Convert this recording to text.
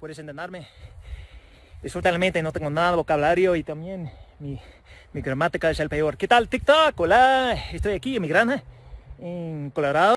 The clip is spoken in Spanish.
puedes entenderme. Totalmente no tengo nada de vocabulario y también mi, mi gramática es el peor. ¿Qué tal TikTok? Hola, estoy aquí en mi granja, en Colorado.